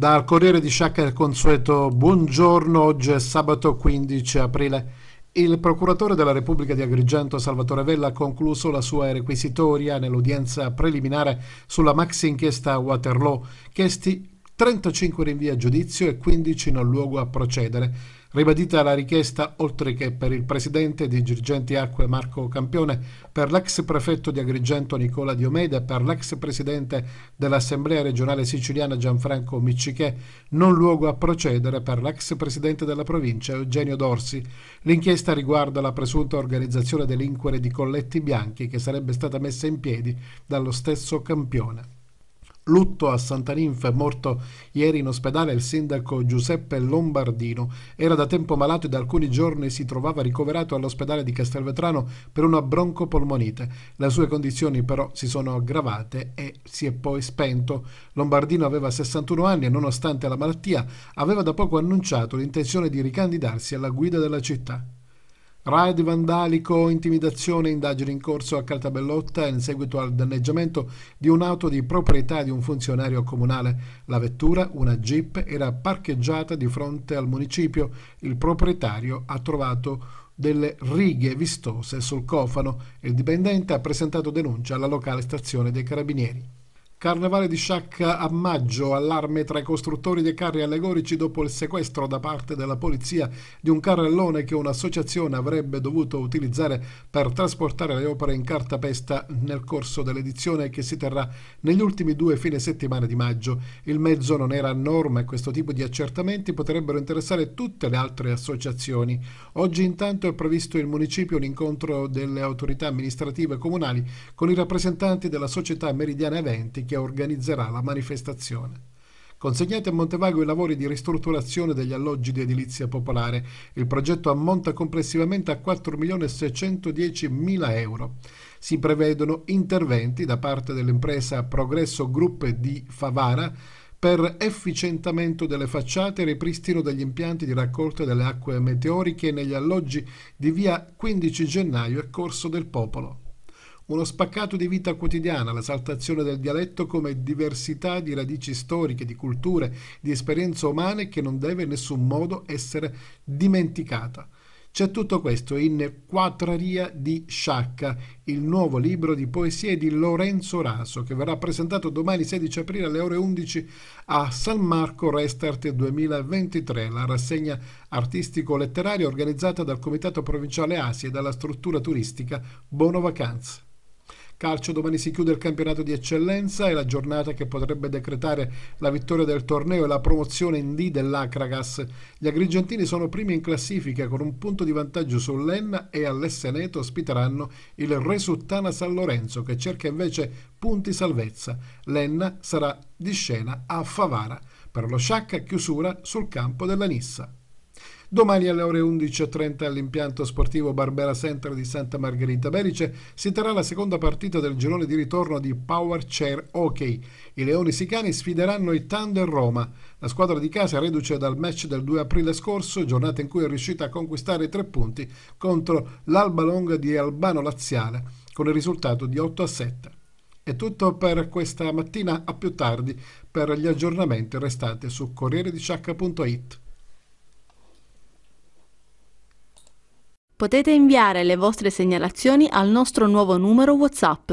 Dal Corriere di Sciacca il consueto buongiorno, oggi è sabato 15 aprile. Il procuratore della Repubblica di Agrigento Salvatore Vella ha concluso la sua requisitoria nell'udienza preliminare sulla maxi inchiesta Waterloo, che, sti- 35 rinvii a giudizio e 15 non luogo a procedere. Ribadita la richiesta, oltre che per il presidente di Girgenti Acque Marco Campione, per l'ex prefetto di Agrigento Nicola Diomede e per l'ex presidente dell'Assemblea regionale siciliana Gianfranco Miccichè, non luogo a procedere per l'ex presidente della provincia Eugenio Dorsi. L'inchiesta riguarda la presunta organizzazione dell'inquere di colletti bianchi che sarebbe stata messa in piedi dallo stesso Campione. Lutto a Santa Ninfa, morto ieri in ospedale il sindaco Giuseppe Lombardino. Era da tempo malato e da alcuni giorni si trovava ricoverato all'ospedale di Castelvetrano per una broncopolmonite. Le sue condizioni però si sono aggravate e si è poi spento. Lombardino aveva 61 anni e nonostante la malattia aveva da poco annunciato l'intenzione di ricandidarsi alla guida della città. Raid vandalico, intimidazione, indagine in corso a Caltabellotta in seguito al danneggiamento di un'auto di proprietà di un funzionario comunale. La vettura, una jeep, era parcheggiata di fronte al municipio. Il proprietario ha trovato delle righe vistose sul cofano il dipendente ha presentato denuncia alla locale stazione dei carabinieri. Carnevale di Sciacca a maggio, allarme tra i costruttori dei carri allegorici dopo il sequestro da parte della polizia di un carrellone che un'associazione avrebbe dovuto utilizzare per trasportare le opere in cartapesta nel corso dell'edizione che si terrà negli ultimi due fine settimana di maggio. Il mezzo non era a norma e questo tipo di accertamenti potrebbero interessare tutte le altre associazioni. Oggi intanto è previsto in municipio un incontro delle autorità amministrative comunali con i rappresentanti della società Meridiana Eventi che organizzerà la manifestazione. Consegnate a Montevago i lavori di ristrutturazione degli alloggi di edilizia popolare, il progetto ammonta complessivamente a 4.610.000 euro. Si prevedono interventi da parte dell'impresa Progresso Group di Favara per efficientamento delle facciate e ripristino degli impianti di raccolta delle acque meteoriche negli alloggi di via 15 gennaio e Corso del Popolo. Uno spaccato di vita quotidiana, l'esaltazione del dialetto come diversità di radici storiche, di culture, di esperienze umane che non deve in nessun modo essere dimenticata. C'è tutto questo in Quatraria di Sciacca, il nuovo libro di poesie di Lorenzo Raso, che verrà presentato domani 16 aprile alle ore 11 a San Marco Restart 2023, la rassegna artistico-letteraria organizzata dal Comitato Provinciale Asia e dalla struttura turistica Bono Vacanze. Calcio, domani si chiude il campionato di eccellenza e la giornata che potrebbe decretare la vittoria del torneo e la promozione in D dell'Acragas. Gli agrigentini sono primi in classifica con un punto di vantaggio sull'Enna e all'Esseneto ospiteranno il Resuttana San Lorenzo che cerca invece punti salvezza. L'Enna sarà di scena a Favara per lo sciacca chiusura sul campo della Nissa. Domani alle ore 11.30 all'impianto sportivo Barbera Center di Santa Margherita Berice si terrà la seconda partita del girone di ritorno di Power Chair Hockey. I Leoni Sicani sfideranno i Thunder Roma. La squadra di casa reduce dal match del 2 aprile scorso, giornata in cui è riuscita a conquistare tre punti contro l'Alba Longa di Albano Laziale, con il risultato di 8 a 7. È tutto per questa mattina, a più tardi per gli aggiornamenti restate su corrierediciacca.it. Potete inviare le vostre segnalazioni al nostro nuovo numero WhatsApp.